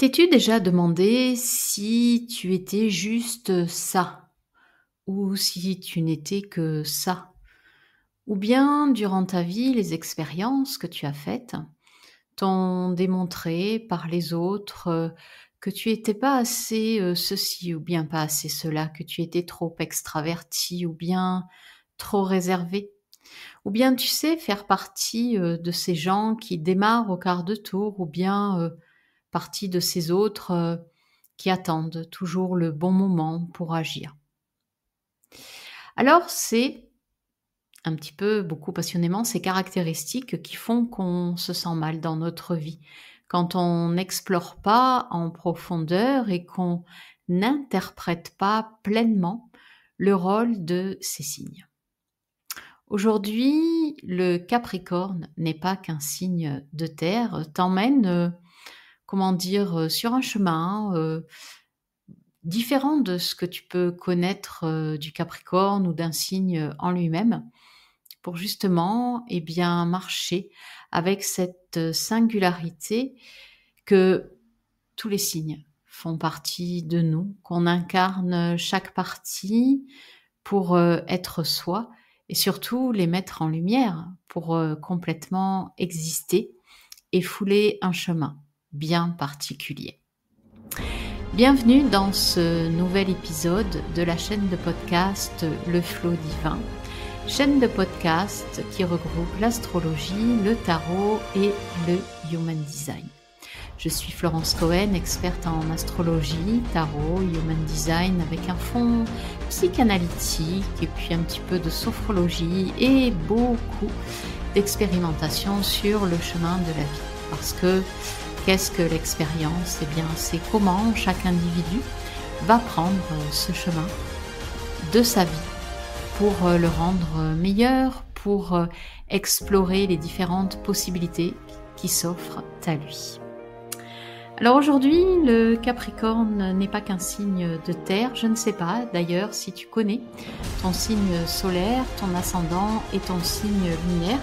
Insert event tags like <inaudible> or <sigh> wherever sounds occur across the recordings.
T'es-tu déjà demandé si tu étais juste ça ou si tu n'étais que ça Ou bien durant ta vie, les expériences que tu as faites t'ont démontré par les autres euh, que tu n'étais pas assez euh, ceci ou bien pas assez cela, que tu étais trop extraverti ou bien trop réservé ou bien tu sais faire partie euh, de ces gens qui démarrent au quart de tour, ou bien partie de ces autres euh, qui attendent toujours le bon moment pour agir. Alors c'est un petit peu, beaucoup passionnément, ces caractéristiques qui font qu'on se sent mal dans notre vie. Quand on n'explore pas en profondeur et qu'on n'interprète pas pleinement le rôle de ces signes. Aujourd'hui, le Capricorne n'est pas qu'un signe de terre, t'emmène euh, comment dire, euh, sur un chemin euh, différent de ce que tu peux connaître euh, du Capricorne ou d'un signe en lui-même pour justement et eh bien marcher avec cette singularité que tous les signes font partie de nous, qu'on incarne chaque partie pour être soi et surtout les mettre en lumière pour complètement exister et fouler un chemin bien particulier. Bienvenue dans ce nouvel épisode de la chaîne de podcast Le Flot Divin, chaîne de podcast qui regroupe l'astrologie, le tarot et le human design. Je suis Florence Cohen, experte en astrologie, tarot, human design, avec un fond psychanalytique et puis un petit peu de sophrologie et beaucoup d'expérimentation sur le chemin de la vie. Parce que Qu'est-ce que l'expérience Eh bien, c'est comment chaque individu va prendre ce chemin de sa vie pour euh, le rendre meilleur, pour euh, explorer les différentes possibilités qui s'offrent à lui. Alors aujourd'hui, le Capricorne n'est pas qu'un signe de terre, je ne sais pas d'ailleurs si tu connais ton signe solaire, ton ascendant et ton signe lunaire.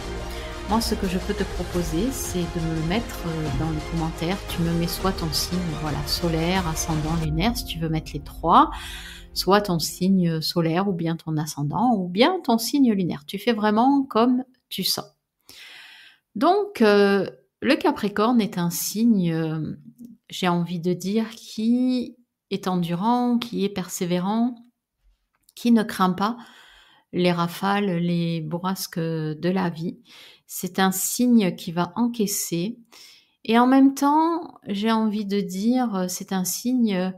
Moi, ce que je peux te proposer, c'est de me mettre euh, dans les commentaires. Tu me mets soit ton signe, voilà, solaire, ascendant, lunaire, si tu veux mettre les trois, soit ton signe euh, solaire, ou bien ton ascendant, ou bien ton signe lunaire. Tu fais vraiment comme tu sens. Donc, euh, le Capricorne est un signe, j'ai envie de dire, qui est endurant, qui est persévérant, qui ne craint pas les rafales, les bourrasques de la vie. C'est un signe qui va encaisser. Et en même temps, j'ai envie de dire, c'est un signe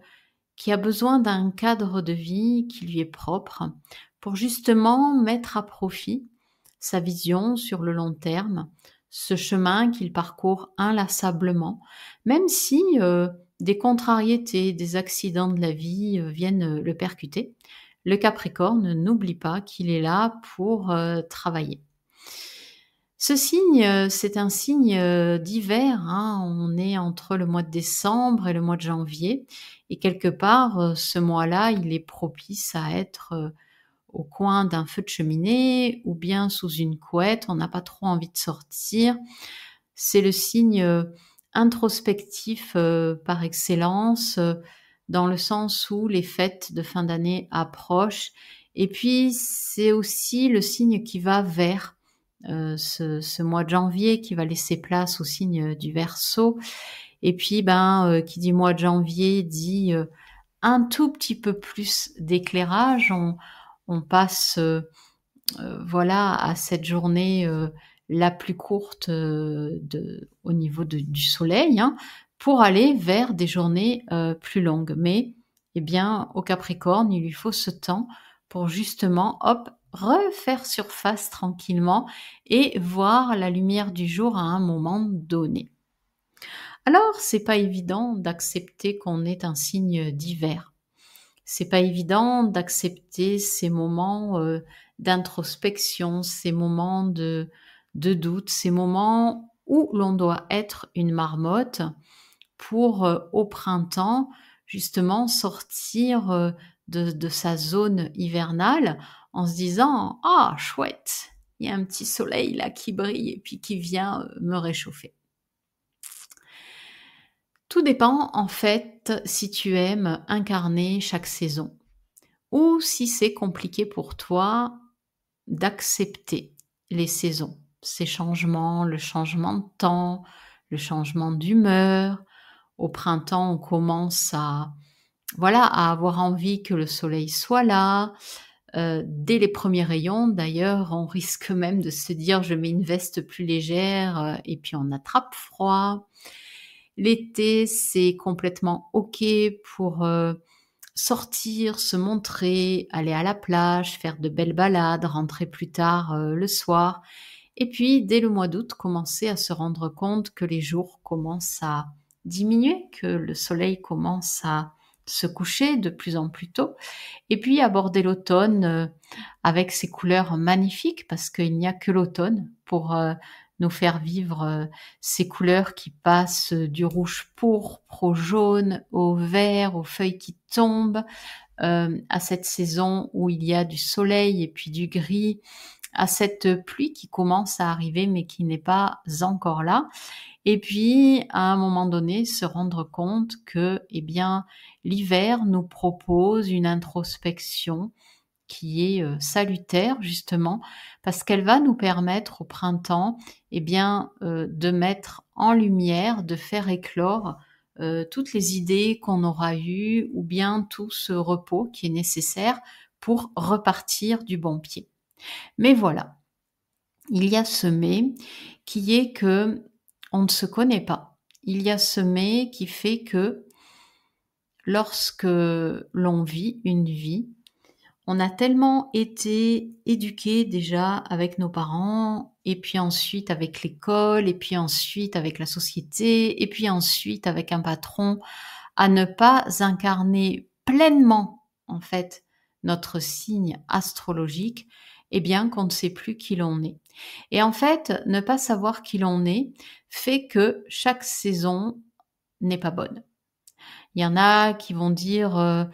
qui a besoin d'un cadre de vie qui lui est propre pour justement mettre à profit sa vision sur le long terme, ce chemin qu'il parcourt inlassablement, même si euh, des contrariétés, des accidents de la vie euh, viennent le percuter, le Capricorne n'oublie pas qu'il est là pour euh, travailler. Ce signe, euh, c'est un signe euh, d'hiver. Hein. On est entre le mois de décembre et le mois de janvier. Et quelque part, ce mois-là, il est propice à être au coin d'un feu de cheminée ou bien sous une couette. On n'a pas trop envie de sortir. C'est le signe introspectif par excellence dans le sens où les fêtes de fin d'année approchent. Et puis, c'est aussi le signe qui va vers euh, ce, mois de janvier, qui va laisser place au signe du verso. Et puis, ben, euh, qui dit mois de janvier dit euh, un tout petit peu plus d'éclairage. On, passe, voilà, à cette journée la plus courte au niveau du soleil, hein, pour aller vers des journées euh, plus longues. Mais, eh bien, au Capricorne, il lui faut ce temps pour justement, hop, refaire surface tranquillement et voir la lumière du jour à un moment donné. Alors, c'est pas évident d'accepter qu'on est un signe d'hiver. C'est pas évident d'accepter ces moments euh, d'introspection, ces moments de, de doute, ces moments où l'on doit être une marmotte pour euh, au printemps justement sortir euh, de, sa zone hivernale en se disant ah chouette il y a un petit soleil là qui brille et puis qui vient euh, me réchauffer tout dépend en fait si tu aimes incarner chaque saison ou si c'est compliqué pour toi d'accepter les saisons, ces changements, le changement de temps, le changement d'humeur, au printemps, on commence à, voilà, à avoir envie que le soleil soit là. Euh, dès les premiers rayons, d'ailleurs, on risque même de se dire je mets une veste plus légère euh, et puis on attrape froid. L'été, c'est complètement OK pour euh, sortir, se montrer, aller à la plage, faire de belles balades, rentrer plus tard le soir. Et puis, dès le mois d'août, commencer à se rendre compte que les jours commencent à, diminuer, que le soleil commence à se coucher de plus en plus tôt, et puis aborder l'automne euh, avec ses couleurs magnifiques, parce qu'il n'y a que l'automne pour euh, nous faire vivre euh, ces couleurs qui passent du rouge pourpre au jaune, au vert, aux feuilles qui tombent, à cette saison où il y a du soleil et puis du gris, à cette pluie qui commence à arriver mais qui n'est pas encore là. Et puis, à un moment donné, se rendre compte que, eh bien, l'hiver nous propose une introspection qui est euh, salutaire justement parce qu'elle va nous permettre au printemps, eh bien, euh, de mettre en lumière, de faire éclore euh, toutes les idées qu'on aura eues ou bien tout ce repos qui est nécessaire pour repartir du bon pied. Mais voilà, il y a ce mais qui est que on ne se connaît pas. Il y a ce mais qui fait que lorsque l'on vit une vie, on a tellement été éduqué déjà avec nos parents, et puis ensuite avec l'école, et puis ensuite avec la société, et puis ensuite avec un patron, à ne pas incarner pleinement, en fait, notre signe astrologique eh bien qu'on ne sait plus qui l'on est. Et en fait, ne pas savoir qui l'on est fait que chaque saison n'est pas bonne. Il y en a qui vont dire euh,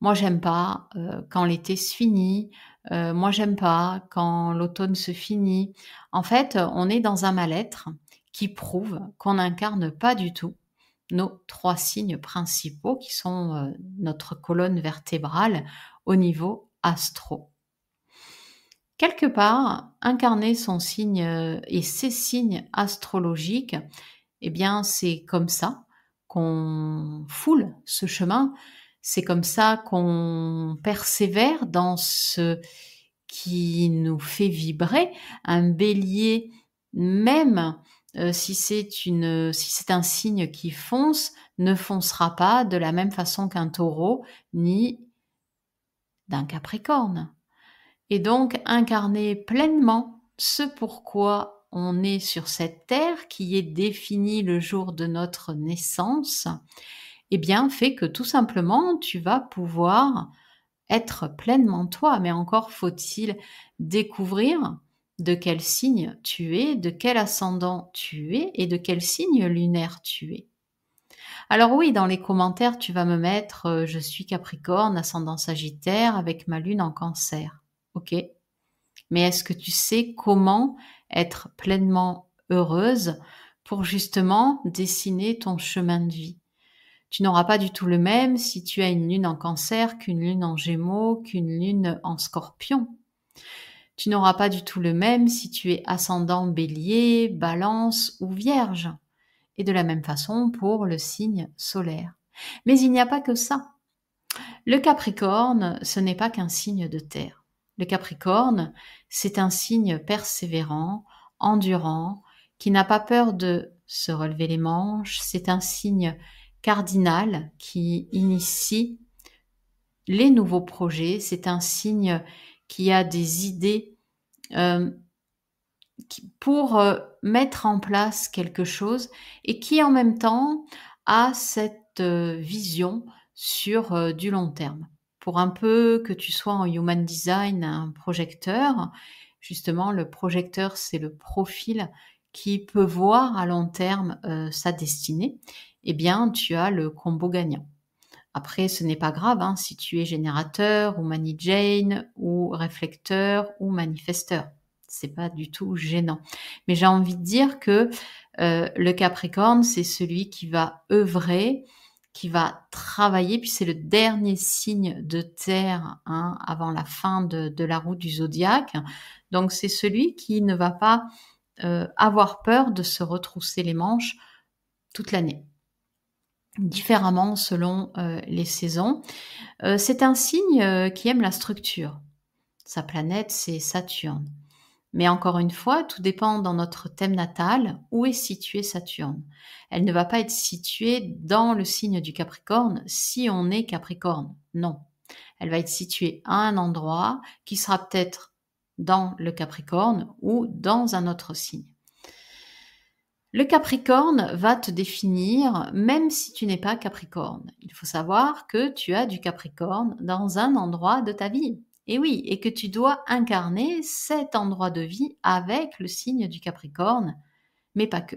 moi j'aime pas euh, quand l'été se finit, euh, moi j'aime pas quand l'automne se finit. En fait, on est dans un mal-être qui prouve qu'on n'incarne pas du tout nos trois signes principaux qui sont notre colonne vertébrale au niveau astro. Quelque part, incarner son signe euh, et ses signes astrologiques, eh bien, c'est comme ça qu'on foule ce chemin, c'est comme ça qu'on persévère dans ce qui nous fait vibrer. Un bélier, même euh, si c'est un signe qui fonce, ne foncera pas de la même façon qu'un taureau, ni d'un capricorne et donc incarner pleinement ce pourquoi on est sur cette terre qui est définie le jour de notre naissance, eh bien fait que tout simplement tu vas pouvoir être pleinement toi, mais encore faut-il découvrir de quel signe tu es, de quel ascendant tu es et de quel signe lunaire tu es. Alors oui, dans les commentaires, tu vas me mettre euh, je suis Capricorne, ascendant Sagittaire avec ma lune en cancer ok. Mais est-ce que tu sais comment être pleinement heureuse pour justement dessiner ton chemin de vie Tu n'auras pas du tout le même si tu as une lune en cancer qu'une lune en gémeaux, qu'une lune en scorpion. Tu n'auras pas du tout le même si tu es ascendant bélier, balance ou vierge. Et de la même façon pour le signe solaire. Mais il n'y a pas que ça. Le Capricorne, ce n'est pas qu'un signe de terre. Le Capricorne, c'est un signe persévérant, endurant, qui n'a pas peur de se relever les manches. C'est un signe cardinal qui initie les nouveaux projets. C'est un signe qui a des idées euh, pour euh, mettre en place quelque chose et qui en même temps a cette euh, vision sur du long terme pour un peu que tu sois en human design un projecteur. Justement, le projecteur, c'est le profil qui peut voir à long terme euh, sa destinée. Eh bien, tu as le combo gagnant. Après, ce n'est pas grave hein, si tu es générateur ou money Jane ou réflecteur ou manifesteur. C'est pas du tout gênant. Mais j'ai envie de dire que euh, le Capricorne, c'est celui qui va œuvrer qui va travailler, puis c'est le dernier signe de terre hein, avant la fin de, la route du zodiaque. Donc c'est celui qui ne va pas euh, avoir peur de se retrousser les manches toute l'année différemment selon euh, les saisons. Euh, c'est un signe qui aime la structure. Sa planète, c'est Saturne. Mais encore une fois, tout dépend dans notre thème natal où est située Saturne. Elle ne va pas être située dans le signe du Capricorne si on est Capricorne. Non. Elle va être située à un endroit qui sera peut-être dans le Capricorne ou dans un autre signe. Le Capricorne va te définir même si tu n'es pas Capricorne. Il faut savoir que tu as du Capricorne dans un endroit de ta vie. Et oui, et que tu dois incarner cet endroit de vie avec le signe du Capricorne, mais pas que.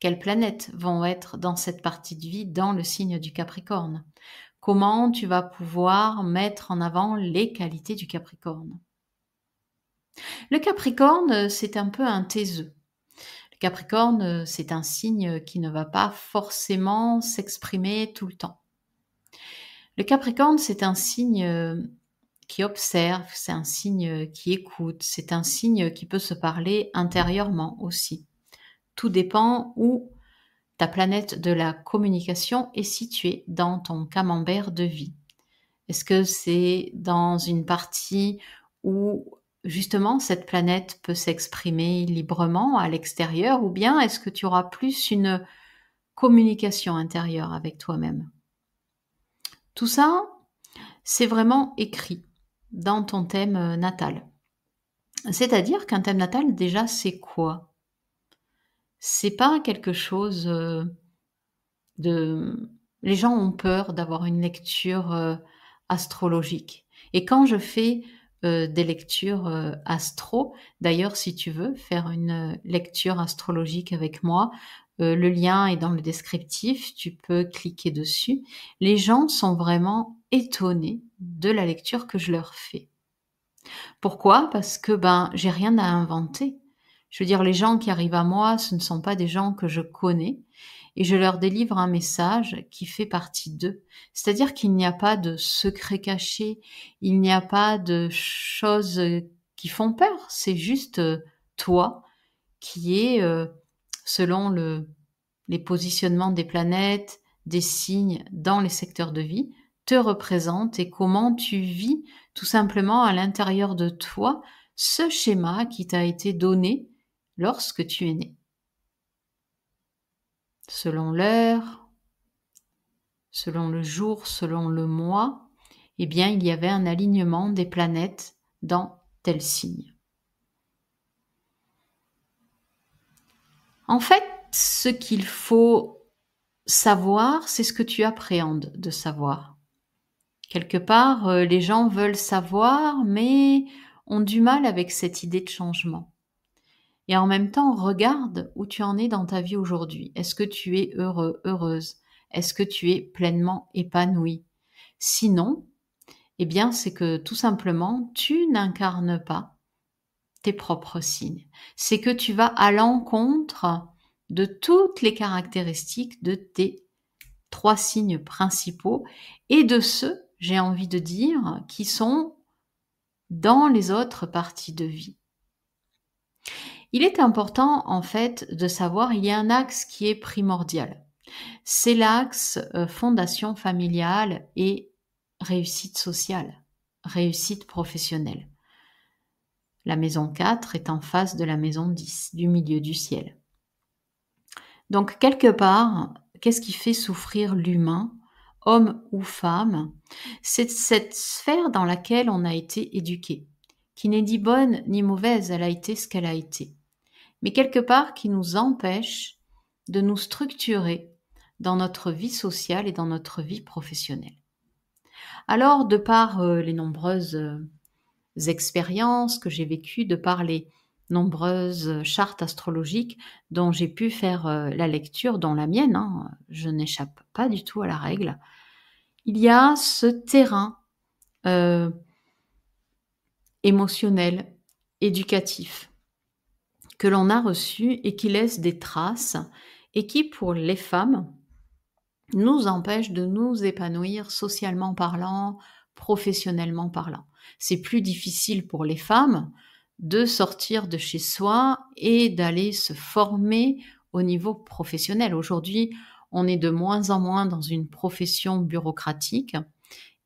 Quelles planètes vont être dans cette partie de vie dans le signe du Capricorne Comment tu vas pouvoir mettre en avant les qualités du Capricorne Le Capricorne, c'est un peu un taiseux. Le Capricorne, c'est un signe qui ne va pas forcément s'exprimer tout le temps. Le Capricorne, c'est un signe euh, qui observe, c'est un signe euh, qui écoute, c'est un signe qui peut se parler intérieurement aussi. Tout dépend où ta planète de la communication est située dans ton camembert de vie. Est-ce que c'est dans une partie où justement cette planète peut s'exprimer librement à l'extérieur ou bien est-ce que tu auras plus une communication intérieure avec toi-même Tout ça, c'est vraiment écrit dans ton thème euh, natal. C'est-à-dire qu'un thème natal, déjà, c'est quoi C'est pas quelque chose euh, de... Les gens ont peur d'avoir une lecture euh, astrologique. Et quand je fais des lectures astro. D'ailleurs, si tu veux faire une lecture astrologique avec moi, le lien est dans le descriptif, tu peux cliquer dessus. Les gens sont vraiment étonnés de la lecture que je leur fais. Pourquoi Parce que ben j'ai rien à inventer. Je veux dire, les gens qui arrivent à moi, ce ne sont pas des gens que je connais, et je leur délivre un message qui fait partie d'eux. C'est-à-dire qu'il n'y a pas de secret caché, il n'y a pas de choses qui font peur, c'est juste euh, toi qui est, euh, selon les positionnements des planètes, des signes dans les secteurs de vie, représente et comment tu vis tout simplement à l'intérieur de toi ce schéma qui t'a été donné lorsque tu es né. Selon l'heure, selon le jour, selon le mois, eh bien, il y avait un alignement des planètes dans tel signe. En fait, ce qu'il faut savoir, c'est ce que tu appréhendes de savoir. Quelque part, euh, les gens veulent savoir, mais ont du mal avec cette idée de changement. Et en même temps, regarde où tu en es dans ta vie aujourd'hui. Est-ce que tu es heureux, heureuse Est-ce que tu es pleinement épanoui Sinon, eh bien, c'est que tout simplement, tu n'incarnes pas tes propres signes. C'est que tu vas à l'encontre de toutes les caractéristiques de tes trois signes principaux et de ceux j'ai envie de dire, qui sont dans les autres parties de vie. Il est important en fait de savoir, il y a un axe qui est primordial. C'est l'axe euh, fondation familiale et réussite sociale, réussite professionnelle. La maison 4 est en face de la maison 10, du milieu du ciel. Donc quelque part, qu'est-ce qui fait souffrir l'humain homme ou femme, c'est cette sphère dans laquelle on a été éduqué, qui n'est ni bonne ni mauvaise, elle a été ce qu'elle a été, mais quelque part qui nous empêche de nous structurer dans notre vie sociale et dans notre vie professionnelle. Alors, de par euh, les nombreuses euh, expériences que j'ai vécues, de par les, nombreuses euh, chartes astrologiques dont j'ai pu faire euh, la lecture, dont la mienne, hein. je n'échappe pas du tout à la règle, il y a ce terrain euh, émotionnel, éducatif, que l'on a reçu et qui laisse des traces et qui, pour les femmes, nous empêche de nous épanouir socialement parlant, professionnellement parlant. C'est plus difficile pour les femmes de sortir de chez soi et d'aller se former au niveau professionnel. Aujourd'hui, on est de moins en moins dans une profession bureaucratique.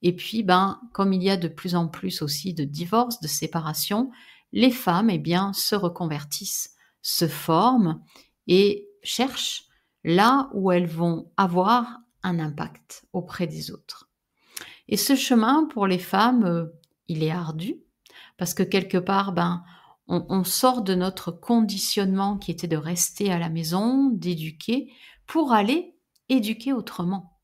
Et puis, ben, comme il y a de plus en plus aussi de divorces, de séparations, les femmes, eh bien, se reconvertissent, se forment et cherchent là où elles vont avoir un impact auprès des autres. Et ce chemin pour les femmes, euh, il est ardu, parce que quelque part, ben, on, on sort de notre conditionnement qui était de rester à la maison, d'éduquer, pour aller éduquer autrement.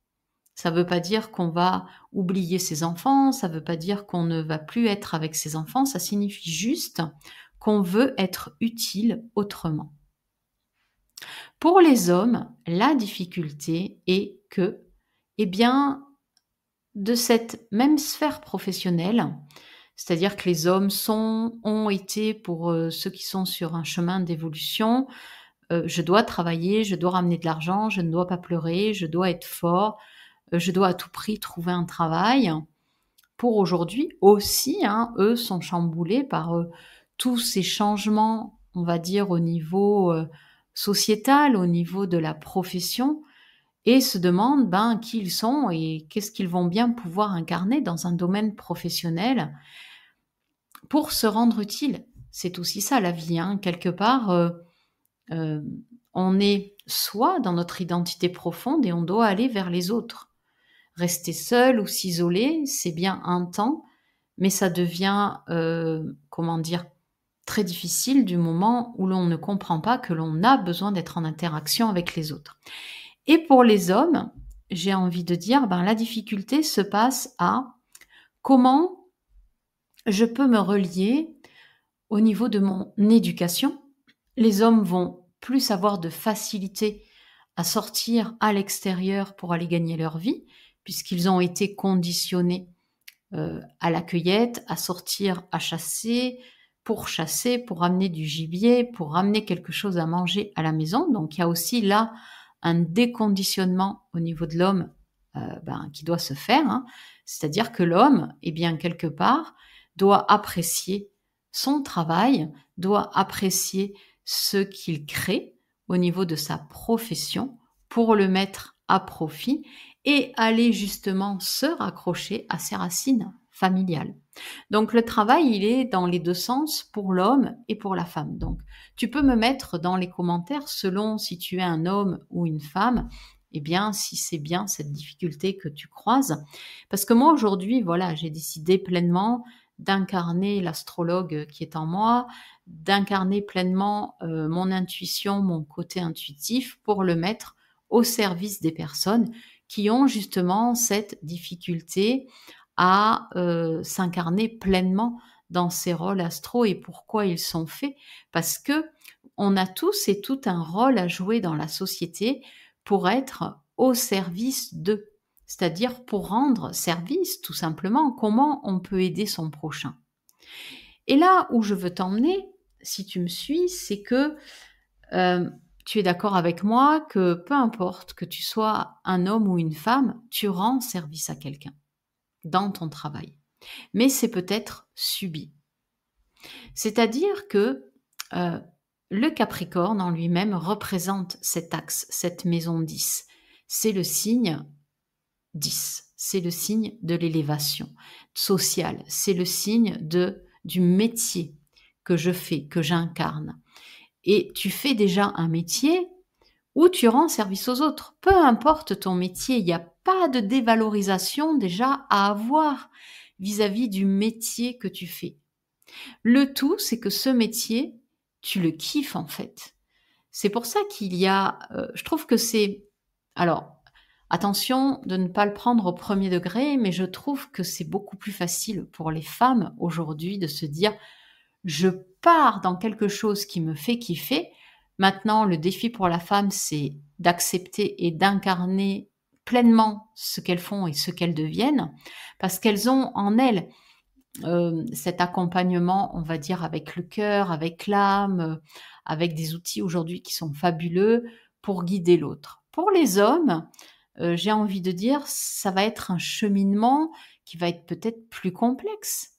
Ça ne veut pas dire qu'on va oublier ses enfants, ça ne veut pas dire qu'on ne va plus être avec ses enfants, ça signifie juste qu'on veut être utile autrement. Pour les hommes, la difficulté est que, eh bien, de cette même sphère professionnelle, c'est-à-dire que les hommes sont, ont été, pour euh, ceux qui sont sur un chemin d'évolution, euh, je dois travailler, je dois ramener de l'argent, je ne dois pas pleurer, je dois être fort, euh, je dois à tout prix trouver un travail. Pour aujourd'hui aussi, hein, eux sont chamboulés par tous ces changements, on va dire, au niveau sociétal, au niveau de la profession, et se demandent ben, qui ils sont et qu'est-ce qu'ils vont bien pouvoir incarner dans un domaine professionnel pour se rendre utile. C'est aussi ça la vie, hein. quelque part. Euh, euh, on est soi dans notre identité profonde et on doit aller vers les autres. Rester seul ou s'isoler, c'est bien un temps, mais ça devient, euh, comment dire, très difficile du moment où l'on ne comprend pas que l'on a besoin d'être en interaction avec les autres. Et pour les hommes, j'ai envie de dire, ben, la difficulté se passe à comment je peux me relier au niveau de mon éducation. Les hommes vont plus avoir de facilité à sortir à l'extérieur pour aller gagner leur vie, puisqu'ils ont été conditionnés euh, à la cueillette, à sortir, à chasser, pour chasser, pour amener du gibier, pour amener quelque chose à manger à la maison. Donc il y a aussi là un déconditionnement au niveau de l'homme euh, ben, qui doit se faire. Hein. C'est-à-dire que l'homme, eh bien quelque part, doit apprécier son travail, doit apprécier ce qu'il crée au niveau de sa profession pour le mettre à profit et aller justement se raccrocher à ses racines familiales. Donc le travail, il est dans les deux sens pour l'homme et pour la femme. Donc tu peux me mettre dans les commentaires selon si tu es un homme ou une femme, et eh bien, si c'est bien cette difficulté que tu croises. Parce que moi, aujourd'hui, voilà, j'ai décidé pleinement d'incarner l'astrologue qui est en moi, d'incarner pleinement euh, mon intuition, mon côté intuitif pour le mettre au service des personnes qui ont justement cette difficulté à euh, s'incarner pleinement dans ces rôles astro et pourquoi ils sont faits parce que on a tous et tout un rôle à jouer dans la société pour être au service de c'est-à-dire pour rendre service tout simplement, comment on peut aider son prochain. Et là où je veux t'emmener, si tu me suis, c'est que euh, tu es d'accord avec moi que peu importe que tu sois un homme ou une femme, tu rends service à quelqu'un dans ton travail. Mais c'est peut-être subi. C'est-à-dire que euh, le Capricorne en lui-même représente cet axe, cette maison 10. C'est le signe 10. C'est le signe de l'élévation sociale. C'est le signe de, du métier que je fais, que j'incarne. Et tu fais déjà un métier où tu rends service aux autres. Peu importe ton métier, il n'y a pas de dévalorisation déjà à avoir vis-à-vis du métier que tu fais. Le tout, c'est que ce métier, tu le kiffes en fait. C'est pour ça qu'il y a, euh, je trouve que c'est, alors, Attention de ne pas le prendre au premier degré, mais je trouve que c'est beaucoup plus facile pour les femmes aujourd'hui de se dire je pars dans quelque chose qui me fait kiffer. Maintenant, le défi pour la femme, c'est d'accepter et d'incarner pleinement ce qu'elles font et ce qu'elles deviennent, parce qu'elles ont en elles euh, cet accompagnement, on va dire, avec le cœur, avec l'âme, euh, avec des outils aujourd'hui qui sont fabuleux pour guider l'autre. Pour les hommes, euh, j'ai envie de dire, ça va être un cheminement qui va être peut-être plus complexe.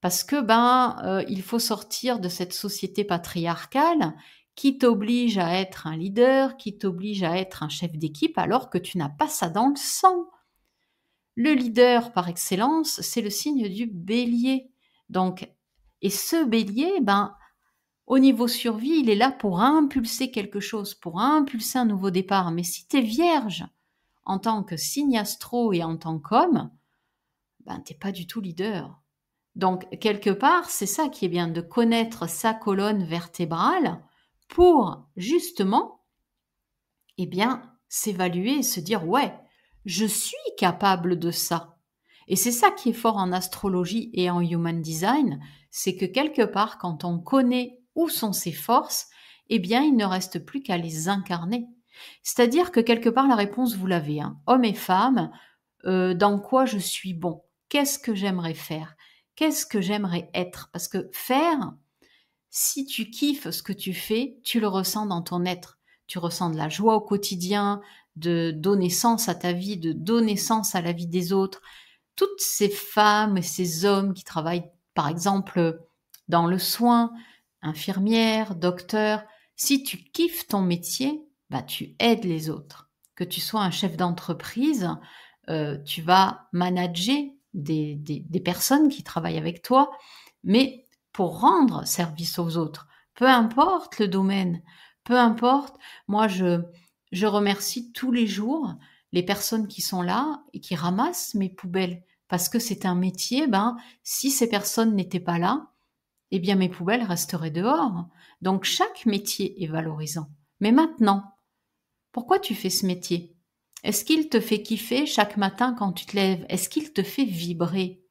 Parce que ben, euh, il faut sortir de cette société patriarcale qui t'oblige à être un leader, qui t'oblige à être un chef d'équipe, alors que tu n'as pas ça dans le sang. Le leader par excellence, c'est le signe du bélier. Donc, et ce bélier, ben, au niveau survie, il est là pour impulser quelque chose, pour impulser un nouveau départ. Mais si tu es vierge, en tant que signe astro et en tant qu'homme, ben, t'es pas du tout leader. Donc, quelque part, c'est ça qui est bien, de connaître sa colonne vertébrale pour justement, eh bien, s'évaluer et se dire, ouais, je suis capable de ça. Et c'est ça qui est fort en astrologie et en human design, c'est que quelque part, quand on connaît où sont ses forces, eh bien, il ne reste plus qu'à les incarner. C'est-à-dire que quelque part, la réponse, vous l'avez. Hein. Homme et femme, euh, dans quoi je suis bon Qu'est-ce que j'aimerais faire Qu'est-ce que j'aimerais être Parce que faire, si tu kiffes ce que tu fais, tu le ressens dans ton être. Tu ressens de la joie au quotidien, de donner sens à ta vie, de donner sens à la vie des autres. Toutes ces femmes et ces hommes qui travaillent, par exemple, dans le soin, infirmières, docteurs, si tu kiffes ton métier, bah, tu aides les autres. Que tu sois un chef d'entreprise, euh, tu vas manager des, personnes qui travaillent avec toi, mais pour rendre service aux autres, peu importe le domaine, peu importe, moi je, je remercie tous les jours les personnes qui sont là et qui ramassent mes poubelles parce que c'est un métier, ben, si ces personnes n'étaient pas là, eh bien mes poubelles resteraient dehors. Donc chaque métier est valorisant. Mais maintenant, pourquoi tu fais ce métier Est-ce qu'il te fait kiffer chaque matin quand tu te lèves Est-ce qu'il te fait vibrer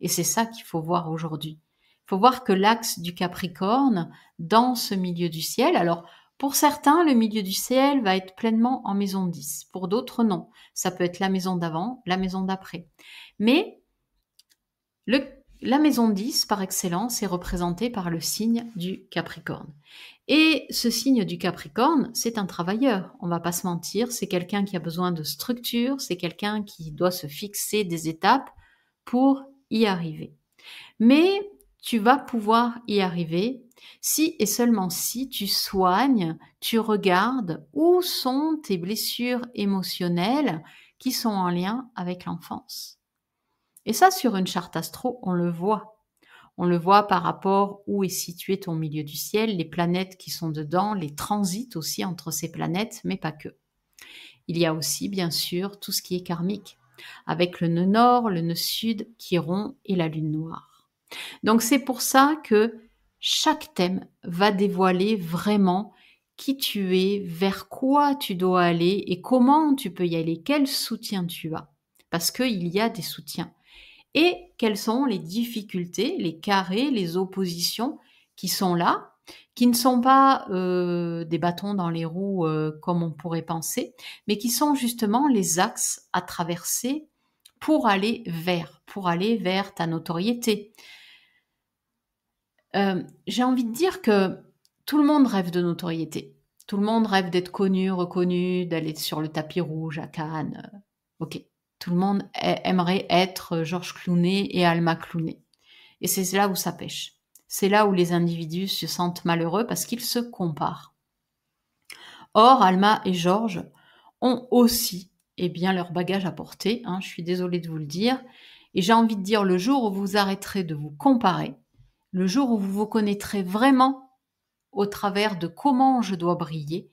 Et c'est ça qu'il faut voir aujourd'hui. Il faut voir que l'axe du Capricorne, dans ce milieu du ciel, alors pour certains, le milieu du ciel va être pleinement en maison 10. Pour d'autres, non. Ça peut être la maison d'avant, la maison d'après. Mais le la maison 10 par excellence est représentée par le signe du Capricorne. Et ce signe du Capricorne, c'est un travailleur, on va pas se mentir, c'est quelqu'un qui a besoin de structure, c'est quelqu'un qui doit se fixer des étapes pour y arriver. Mais tu vas pouvoir y arriver si et seulement si tu soignes, tu regardes où sont tes blessures émotionnelles qui sont en lien avec l'enfance. Et ça, sur une charte astro, on le voit. On le voit par rapport où est situé ton milieu du ciel, les planètes qui sont dedans, les transits aussi entre ces planètes, mais pas que. Il y a aussi, bien sûr, tout ce qui est karmique, avec le nœud nord, le nœud sud, qui Chiron et la lune noire. Donc c'est pour ça que chaque thème va dévoiler vraiment qui tu es, vers quoi tu dois aller et comment tu peux y aller, quel soutien tu as. Parce qu'il y a des soutiens et quelles sont les difficultés, les carrés, les oppositions qui sont là, qui ne sont pas euh, des bâtons dans les roues euh, comme on pourrait penser, mais qui sont justement les axes à traverser pour aller vers, pour aller vers ta notoriété. Euh, j'ai envie de dire que tout le monde rêve de notoriété. Tout le monde rêve d'être connu, reconnu, d'aller sur le tapis rouge à Cannes. Ok. Tout le monde aimerait être euh, Georges Clooney et Alma Clooney. Et c'est là où ça pêche. C'est là où les individus se sentent malheureux parce qu'ils se comparent. Or, Alma et Georges ont aussi eh bien, leur bagage à porter, hein, je suis désolée de vous le dire. Et j'ai envie de dire, le jour où vous arrêterez de vous comparer, le jour où vous vous connaîtrez vraiment au travers de comment je dois briller,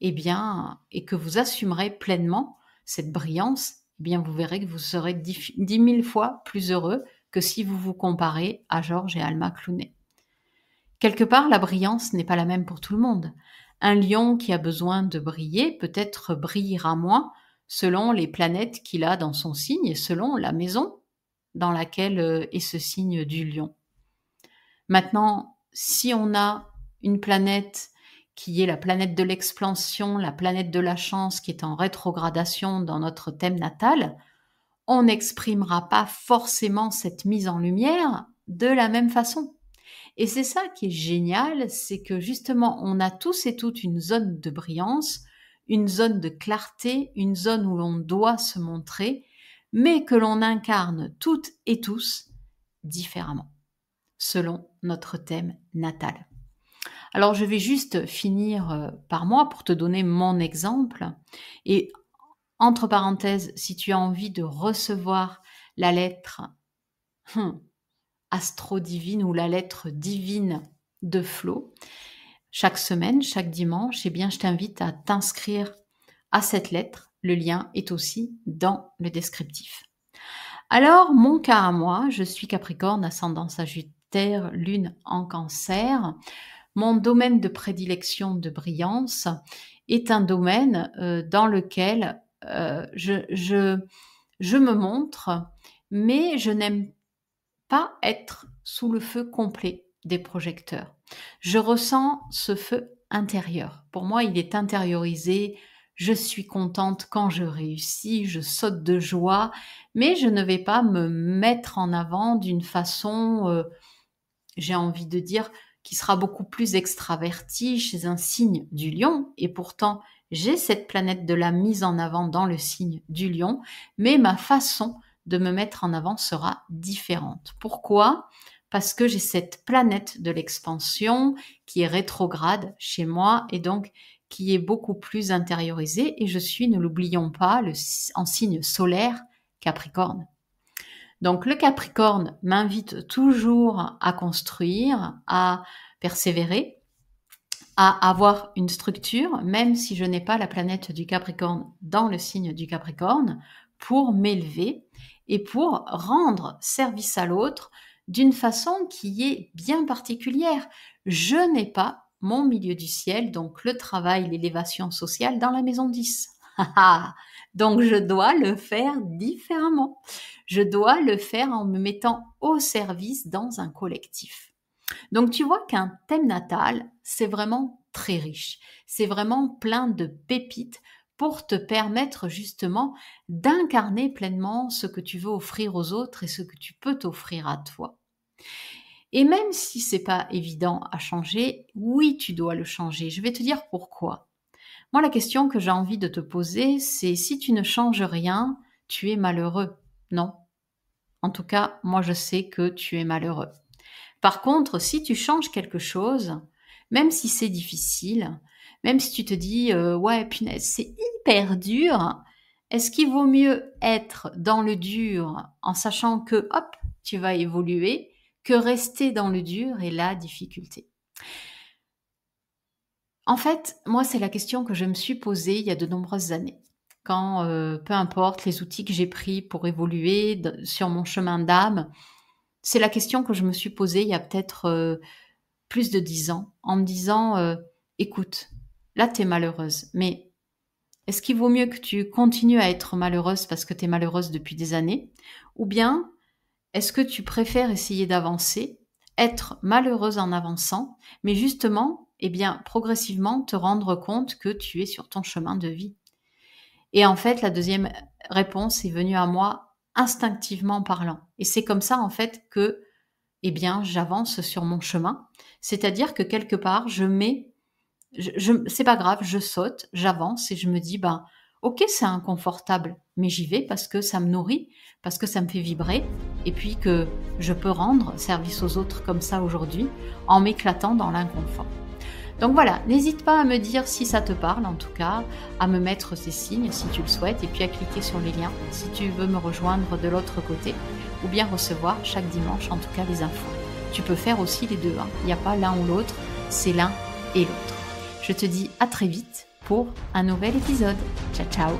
eh bien, et que vous assumerez pleinement cette brillance, eh bien, vous verrez que vous serez dix mille fois plus heureux que si vous vous comparez à Georges et Alma Clooney. Quelque part, la brillance n'est pas la même pour tout le monde. Un lion qui a besoin de briller peut-être brillera moins selon les planètes qu'il a dans son signe et selon la maison dans laquelle euh, est ce signe du lion. Maintenant, si on a une planète qui est la planète de l'expansion, la planète de la chance, qui est en rétrogradation dans notre thème natal, on n'exprimera pas forcément cette mise en lumière de la même façon. Et c'est ça qui est génial, c'est que justement, on a tous et toutes une zone de brillance, une zone de clarté, une zone où l'on doit se montrer, mais que l'on incarne toutes et tous différemment, selon notre thème natal. Alors je vais juste finir euh, par moi pour te donner mon exemple. Et entre parenthèses, si tu as envie de recevoir la lettre hum, astro-divine ou la lettre divine de Flo, chaque semaine, chaque dimanche, eh bien, je t'invite à t'inscrire à cette lettre. Le lien est aussi dans le descriptif. Alors, mon cas à moi, je suis Capricorne, ascendant Sagittaire, Lune en Cancer mon domaine de prédilection de brillance est un domaine euh, dans lequel euh, je, me montre, mais je n'aime pas être sous le feu complet des projecteurs. Je ressens ce feu intérieur. Pour moi, il est intériorisé. Je suis contente quand je réussis, je saute de joie, mais je ne vais pas me mettre en avant d'une façon, euh, j'ai envie de dire, qui sera beaucoup plus extraverti chez un signe du lion, et pourtant j'ai cette planète de la mise en avant dans le signe du lion, mais ma façon de me mettre en avant sera différente. Pourquoi Parce que j'ai cette planète de l'expansion qui est rétrograde chez moi et donc qui est beaucoup plus intériorisée et je suis, ne l'oublions pas, le, en signe solaire Capricorne. Donc le Capricorne m'invite toujours à construire, à persévérer, à avoir une structure, même si je n'ai pas la planète du Capricorne dans le signe du Capricorne, pour m'élever et pour rendre service à l'autre d'une façon qui est bien particulière. Je n'ai pas mon milieu du ciel, donc le travail, l'élévation sociale dans la maison 10. <laughs> Donc je dois le faire différemment. Je dois le faire en me mettant au service dans un collectif. Donc tu vois qu'un thème natal, c'est vraiment très riche. C'est vraiment plein de pépites pour te permettre justement d'incarner pleinement ce que tu veux offrir aux autres et ce que tu peux t'offrir à toi. Et même si c'est pas évident à changer, oui, tu dois le changer. Je vais te dire pourquoi. Moi, la question que j'ai envie de te poser, c'est si tu ne changes rien, tu es malheureux. Non. En tout cas, moi, je sais que tu es malheureux. Par contre, si tu changes quelque chose, même si c'est difficile, même si tu te dis, euh, ouais, punaise, c'est hyper dur, est-ce qu'il vaut mieux être dans le dur en sachant que, hop, tu vas évoluer, que rester dans le dur et la difficulté en fait, moi, c'est la question que je me suis posée il y a de nombreuses années. Quand, euh, peu importe les outils que j'ai pris pour évoluer sur mon chemin d'âme, c'est la question que je me suis posée il y a peut-être euh, plus de dix ans, en me disant, euh, écoute, là, tu es malheureuse, mais est-ce qu'il vaut mieux que tu continues à être malheureuse parce que tu es malheureuse depuis des années Ou bien est-ce que tu préfères essayer d'avancer, être malheureuse en avançant, mais justement et eh bien, progressivement te rendre compte que tu es sur ton chemin de vie. Et en fait, la deuxième réponse est venue à moi instinctivement parlant. Et c'est comme ça, en fait, que, et eh bien, j'avance sur mon chemin. C'est-à-dire que quelque part, je mets, je, c'est pas grave, je saute, j'avance et je me dis, ben, ok, c'est inconfortable, mais j'y vais parce que ça me nourrit, parce que ça me fait vibrer, et puis que je peux rendre service aux autres comme ça aujourd'hui en m'éclatant dans l'inconfort. Donc voilà, n'hésite pas à me dire si ça te parle en tout cas, à me mettre ces signes si tu le souhaites et puis à cliquer sur les liens si tu veux me rejoindre de l'autre côté ou bien recevoir chaque dimanche en tout cas les infos. Tu peux faire aussi les deux, hein. il n'y a pas l'un ou l'autre, c'est l'un et l'autre. Je te dis à très vite pour un nouvel épisode. Ciao ciao